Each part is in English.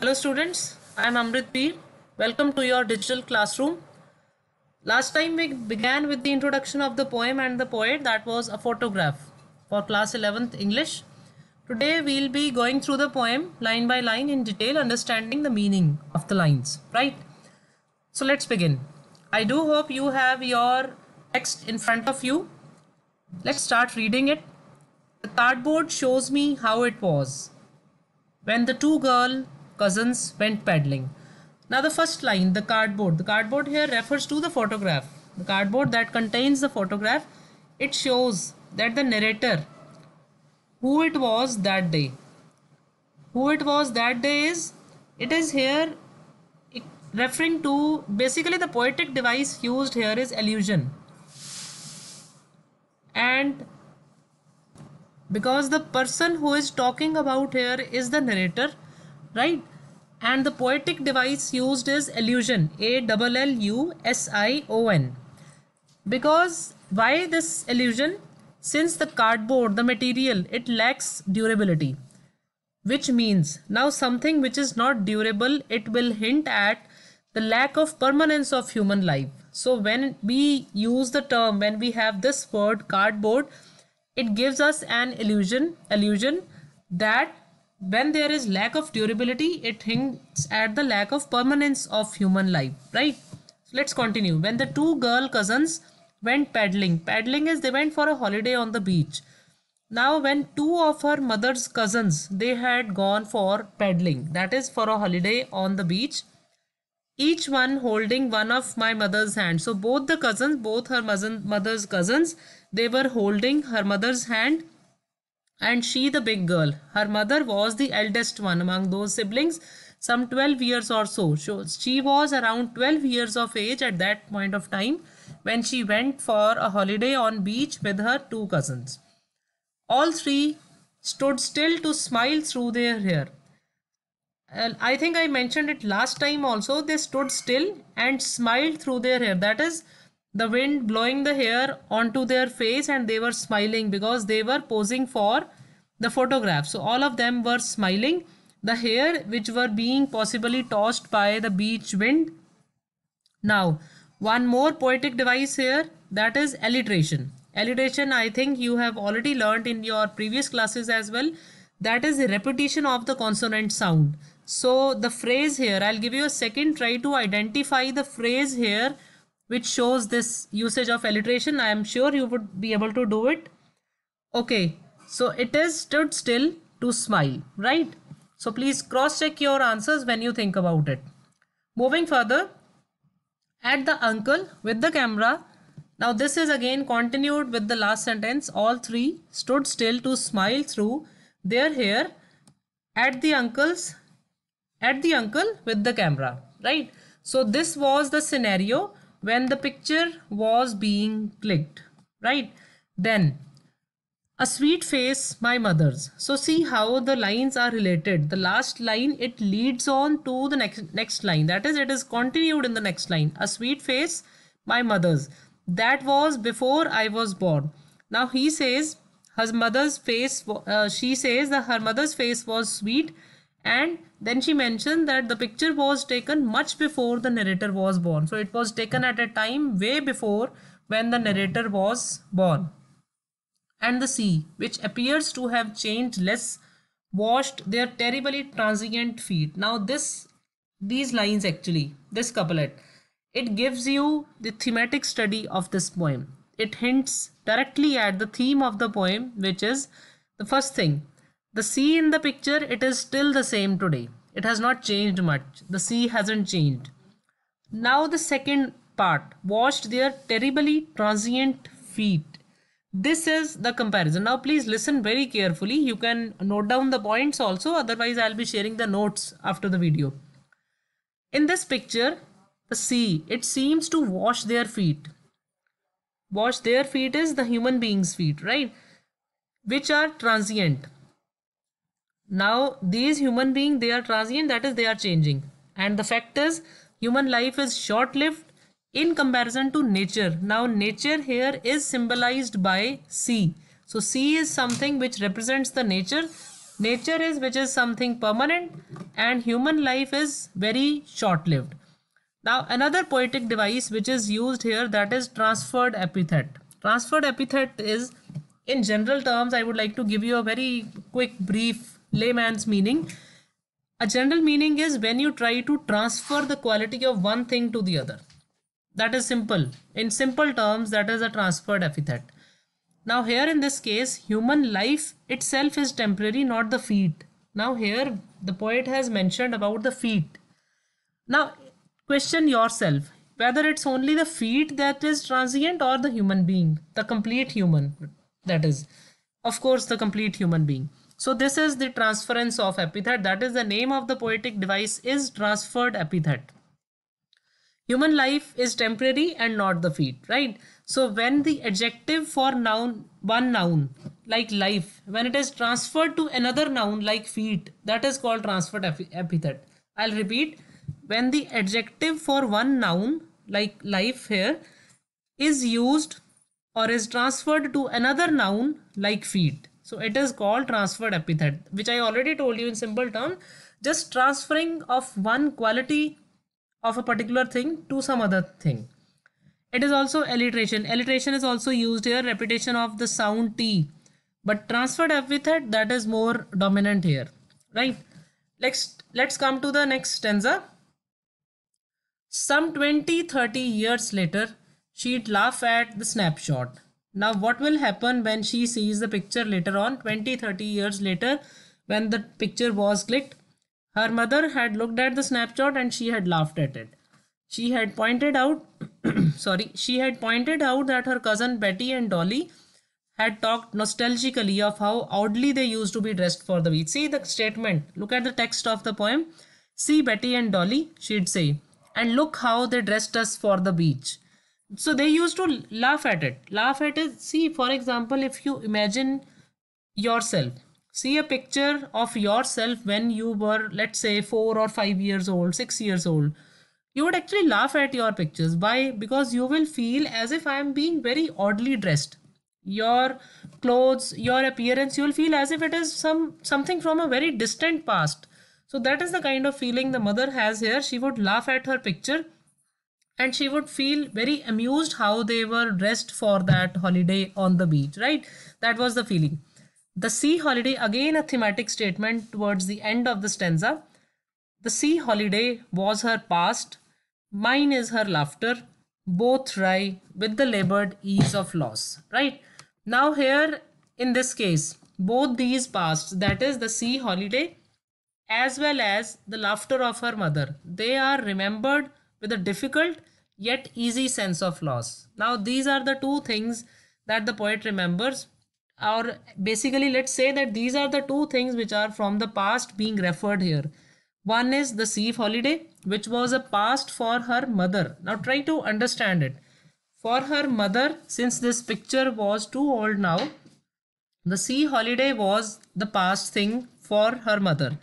Hello students, I am Amrit Peer. Welcome to your digital classroom. Last time we began with the introduction of the poem and the poet that was a photograph for class 11th English. Today we will be going through the poem line by line in detail understanding the meaning of the lines, right? So let's begin. I do hope you have your text in front of you. Let's start reading it. The cardboard shows me how it was. When the two girl cousins went paddling. Now the first line, the cardboard. The cardboard here refers to the photograph. The cardboard that contains the photograph, it shows that the narrator, who it was that day. Who it was that day is, it is here referring to, basically the poetic device used here is allusion. And because the person who is talking about here is the narrator, right? And the poetic device used is allusion, A double L U S I O N. Because why this allusion? Since the cardboard, the material, it lacks durability, which means now something which is not durable, it will hint at the lack of permanence of human life. So when we use the term, when we have this word cardboard, it gives us an illusion, illusion that when there is lack of durability it hints at the lack of permanence of human life right so let's continue when the two girl cousins went paddling paddling is they went for a holiday on the beach now when two of her mother's cousins they had gone for paddling that is for a holiday on the beach each one holding one of my mother's hand so both the cousins both her mother's cousins they were holding her mother's hand and she the big girl. Her mother was the eldest one among those siblings, some 12 years or so. She was around 12 years of age at that point of time when she went for a holiday on beach with her two cousins. All three stood still to smile through their hair. I think I mentioned it last time also. They stood still and smiled through their hair. That is, the wind blowing the hair onto their face and they were smiling because they were posing for the photograph. So all of them were smiling. The hair which were being possibly tossed by the beach wind. Now, one more poetic device here that is alliteration. Alliteration I think you have already learned in your previous classes as well. That is the repetition of the consonant sound. So the phrase here, I'll give you a second try to identify the phrase here which shows this usage of alliteration. I am sure you would be able to do it. Okay, so it is stood still to smile, right? So please cross check your answers when you think about it. Moving further, at the uncle with the camera. Now this is again continued with the last sentence. All three stood still to smile through their hair at the uncle's at the uncle with the camera, right? So this was the scenario when the picture was being clicked, right? Then a sweet face, my mother's. So see how the lines are related. The last line, it leads on to the next, next line. That is, it is continued in the next line. A sweet face, my mother's. That was before I was born. Now he says, her mother's face, uh, she says that her mother's face was sweet and then she mentioned that the picture was taken much before the narrator was born so it was taken at a time way before when the narrator was born and the sea which appears to have changed less washed their terribly transient feet now this these lines actually this couplet it gives you the thematic study of this poem it hints directly at the theme of the poem which is the first thing the sea in the picture, it is still the same today. It has not changed much. The sea hasn't changed. Now the second part, washed their terribly transient feet. This is the comparison. Now please listen very carefully. You can note down the points also. Otherwise I'll be sharing the notes after the video. In this picture, the sea, it seems to wash their feet. Wash their feet is the human being's feet, right? Which are transient now these human being they are transient that is they are changing and the fact is human life is short lived in comparison to nature now nature here is symbolized by sea so sea is something which represents the nature nature is which is something permanent and human life is very short lived now another poetic device which is used here that is transferred epithet transferred epithet is in general terms i would like to give you a very quick brief layman's meaning a general meaning is when you try to transfer the quality of one thing to the other that is simple in simple terms that is a transferred epithet now here in this case human life itself is temporary not the feet now here the poet has mentioned about the feet now question yourself whether it's only the feet that is transient or the human being the complete human that is of course the complete human being so this is the transference of epithet. That is the name of the poetic device is transferred epithet. Human life is temporary and not the feet, right? So when the adjective for noun, one noun like life, when it is transferred to another noun like feet, that is called transferred epithet. I'll repeat, when the adjective for one noun like life here is used or is transferred to another noun like feet, so it is called transferred epithet, which I already told you in simple term, just transferring of one quality of a particular thing to some other thing. It is also alliteration. Alliteration is also used here, repetition of the sound T. But transferred epithet that is more dominant here, right? Let's let's come to the next stanza. Some 20-30 years later, she'd laugh at the snapshot now what will happen when she sees the picture later on 20-30 years later when the picture was clicked? Her mother had looked at the snapshot and she had laughed at it. She had pointed out, sorry, she had pointed out that her cousin Betty and Dolly had talked nostalgically of how oddly they used to be dressed for the week. See the statement, look at the text of the poem. See Betty and Dolly, she'd say, and look how they dressed us for the beach so they used to laugh at it laugh at it see for example if you imagine yourself see a picture of yourself when you were let's say 4 or 5 years old 6 years old you would actually laugh at your pictures why because you will feel as if i am being very oddly dressed your clothes your appearance you will feel as if it is some something from a very distant past so that is the kind of feeling the mother has here she would laugh at her picture and she would feel very amused how they were dressed for that holiday on the beach, right? That was the feeling. The sea holiday, again a thematic statement towards the end of the stanza. The sea holiday was her past, mine is her laughter, both try with the labored ease of loss, right? Now, here in this case, both these pasts, that is the sea holiday as well as the laughter of her mother, they are remembered with a difficult yet easy sense of loss. Now these are the two things that the poet remembers or basically let's say that these are the two things which are from the past being referred here. One is the sea holiday which was a past for her mother. Now try to understand it. For her mother since this picture was too old now the sea holiday was the past thing for her mother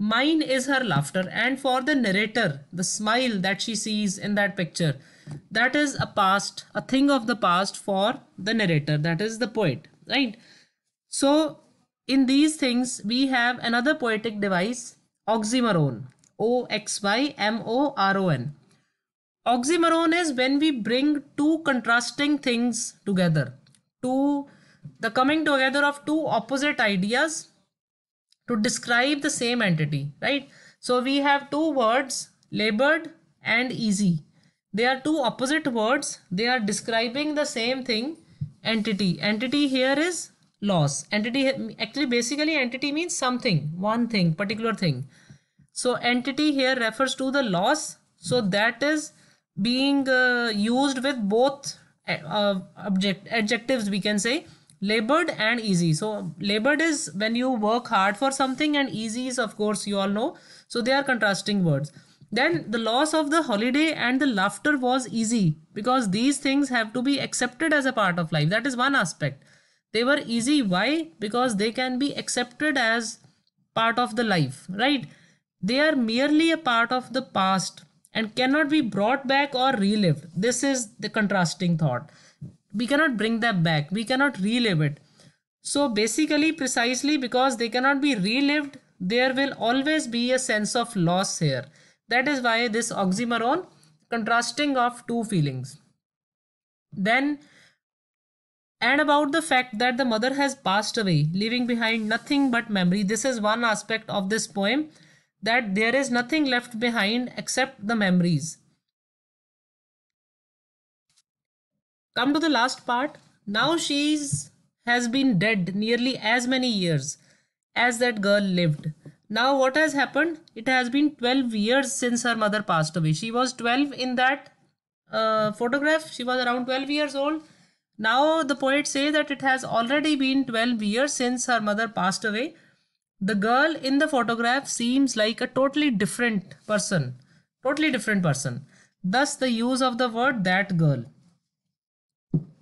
Mine is her laughter, and for the narrator, the smile that she sees in that picture, that is a past, a thing of the past for the narrator, that is the poet, right? So, in these things, we have another poetic device, oxymoron, O X Y M O R O N. Oxymoron is when we bring two contrasting things together, two the coming together of two opposite ideas to describe the same entity, right? So we have two words, labored and easy. They are two opposite words. They are describing the same thing, entity. Entity here is loss. Entity, actually basically entity means something, one thing, particular thing. So entity here refers to the loss. So that is being uh, used with both uh, object adjectives we can say labored and easy so labored is when you work hard for something and easy is of course you all know so they are contrasting words then the loss of the holiday and the laughter was easy because these things have to be accepted as a part of life that is one aspect they were easy why because they can be accepted as part of the life right they are merely a part of the past and cannot be brought back or relived this is the contrasting thought we cannot bring them back we cannot relive it so basically precisely because they cannot be relived there will always be a sense of loss here that is why this oxymoron contrasting of two feelings then and about the fact that the mother has passed away leaving behind nothing but memory this is one aspect of this poem that there is nothing left behind except the memories Come to the last part. Now she's has been dead nearly as many years as that girl lived. Now what has happened? It has been 12 years since her mother passed away. She was 12 in that uh, photograph. She was around 12 years old. Now the poet say that it has already been 12 years since her mother passed away. The girl in the photograph seems like a totally different person. Totally different person. Thus the use of the word that girl.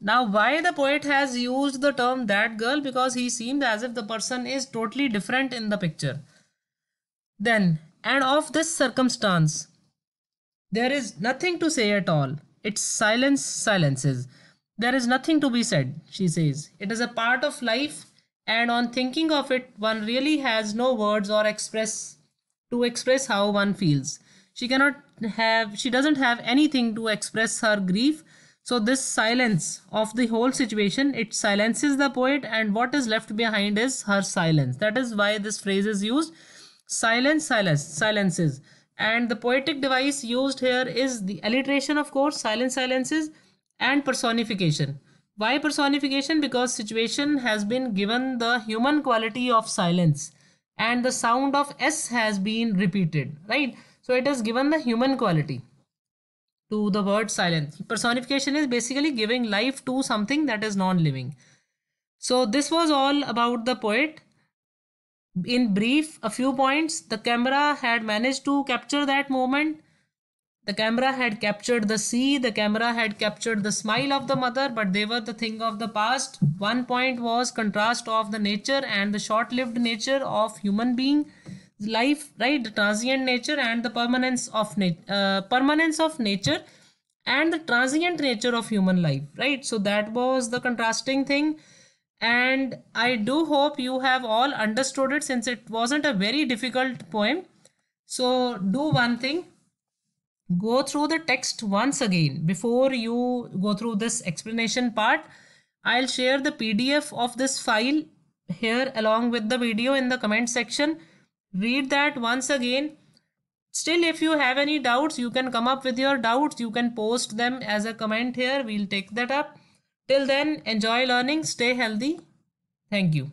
Now, why the poet has used the term that girl? Because he seemed as if the person is totally different in the picture. Then, and of this circumstance, there is nothing to say at all. Its silence silences. There is nothing to be said, she says. It is a part of life, and on thinking of it, one really has no words or express to express how one feels. She cannot have, she doesn't have anything to express her grief so this silence of the whole situation, it silences the poet and what is left behind is her silence. That is why this phrase is used. Silence, silence, silences. And the poetic device used here is the alliteration of course, silence, silences and personification. Why personification? Because situation has been given the human quality of silence and the sound of S has been repeated, right? So it has given the human quality to the word silence. Personification is basically giving life to something that is non living. So, this was all about the poet. In brief, a few points. The camera had managed to capture that moment. The camera had captured the sea. The camera had captured the smile of the mother, but they were the thing of the past. One point was contrast of the nature and the short lived nature of human being life right the transient nature and the permanence of nat- uh, permanence of nature and the transient nature of human life right so that was the contrasting thing and i do hope you have all understood it since it wasn't a very difficult poem so do one thing go through the text once again before you go through this explanation part i'll share the pdf of this file here along with the video in the comment section read that once again still if you have any doubts you can come up with your doubts you can post them as a comment here we'll take that up till then enjoy learning stay healthy thank you